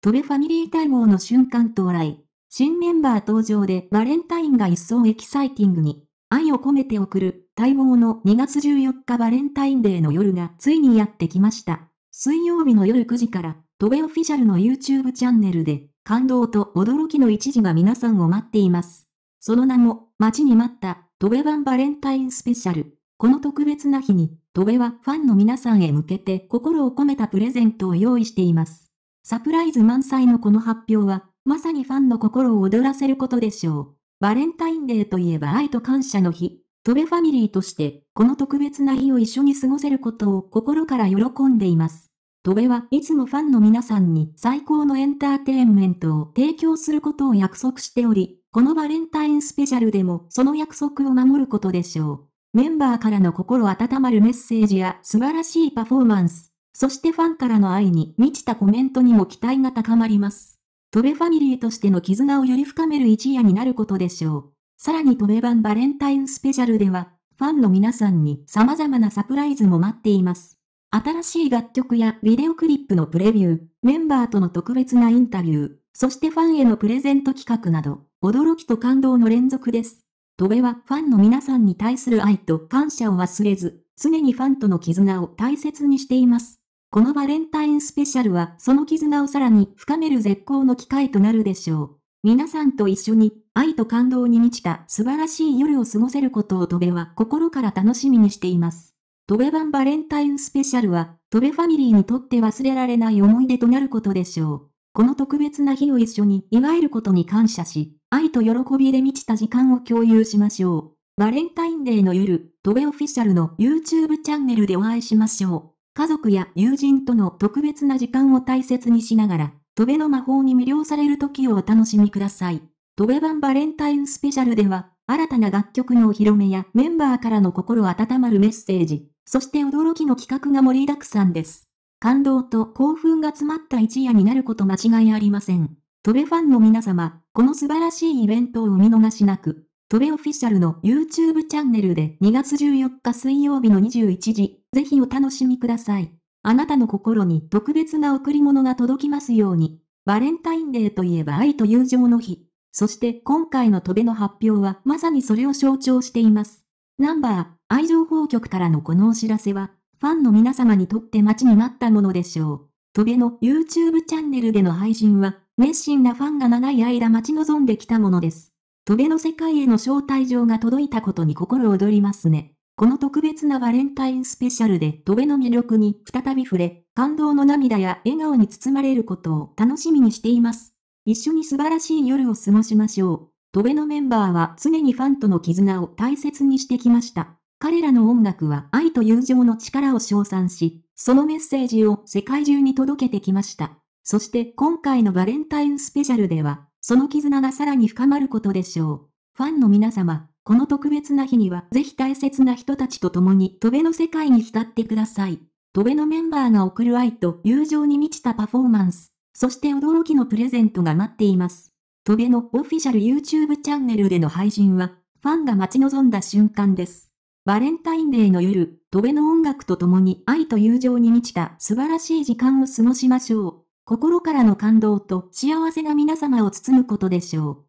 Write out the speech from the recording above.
トベファミリー待望の瞬間到来。新メンバー登場でバレンタインが一層エキサイティングに。愛を込めて送る待望の2月14日バレンタインデーの夜がついにやってきました。水曜日の夜9時から、トベオフィシャルの YouTube チャンネルで、感動と驚きの一時が皆さんを待っています。その名も、待ちに待った、トベ版バレンタインスペシャル。この特別な日に、トベはファンの皆さんへ向けて心を込めたプレゼントを用意しています。サプライズ満載のこの発表は、まさにファンの心を躍らせることでしょう。バレンタインデーといえば愛と感謝の日。トベファミリーとして、この特別な日を一緒に過ごせることを心から喜んでいます。トベはいつもファンの皆さんに最高のエンターテインメントを提供することを約束しており、このバレンタインスペシャルでもその約束を守ることでしょう。メンバーからの心温まるメッセージや素晴らしいパフォーマンス、そしてファンからの愛に満ちたコメントにも期待が高まります。トベファミリーとしての絆をより深める一夜になることでしょう。さらにトベ版バレンタインスペシャルでは、ファンの皆さんに様々なサプライズも待っています。新しい楽曲やビデオクリップのプレビュー、メンバーとの特別なインタビュー、そしてファンへのプレゼント企画など、驚きと感動の連続です。戸部はファンの皆さんに対する愛と感謝を忘れず、常にファンとの絆を大切にしています。このバレンタインスペシャルはその絆をさらに深める絶好の機会となるでしょう。皆さんと一緒に愛と感動に満ちた素晴らしい夜を過ごせることをトベは心から楽しみにしています。トベ版バレンタインスペシャルはトベファミリーにとって忘れられない思い出となることでしょう。この特別な日を一緒に祝えることに感謝し、愛と喜びで満ちた時間を共有しましょう。バレンタインデーの夜、トベオフィシャルの YouTube チャンネルでお会いしましょう。家族や友人との特別な時間を大切にしながら、戸ベの魔法に魅了される時をお楽しみください。戸ベ版バレンタインスペシャルでは、新たな楽曲のお披露目やメンバーからの心温まるメッセージ、そして驚きの企画が盛りだくさんです。感動と興奮が詰まった一夜になること間違いありません。戸ベファンの皆様、この素晴らしいイベントをお見逃しなく、トベオフィシャルの YouTube チャンネルで2月14日水曜日の21時ぜひお楽しみください。あなたの心に特別な贈り物が届きますように。バレンタインデーといえば愛と友情の日。そして今回のトベの発表はまさにそれを象徴しています。ナンバー、愛情報局からのこのお知らせは、ファンの皆様にとって待ちに待ったものでしょう。トベの YouTube チャンネルでの配信は、熱心なファンが長い間待ち望んできたものです。トベの世界への招待状が届いたことに心躍りますね。この特別なバレンタインスペシャルで戸辺の魅力に再び触れ、感動の涙や笑顔に包まれることを楽しみにしています。一緒に素晴らしい夜を過ごしましょう。戸辺のメンバーは常にファンとの絆を大切にしてきました。彼らの音楽は愛と友情の力を称賛し、そのメッセージを世界中に届けてきました。そして今回のバレンタインスペシャルでは、その絆がさらに深まることでしょう。ファンの皆様、この特別な日にはぜひ大切な人たちと共に戸辺の世界に浸ってください。戸辺のメンバーが送る愛と友情に満ちたパフォーマンス、そして驚きのプレゼントが待っています。戸辺のオフィシャル YouTube チャンネルでの配信は、ファンが待ち望んだ瞬間です。バレンタインデーの夜、戸辺の音楽と共に愛と友情に満ちた素晴らしい時間を過ごしましょう。心からの感動と幸せが皆様を包むことでしょう。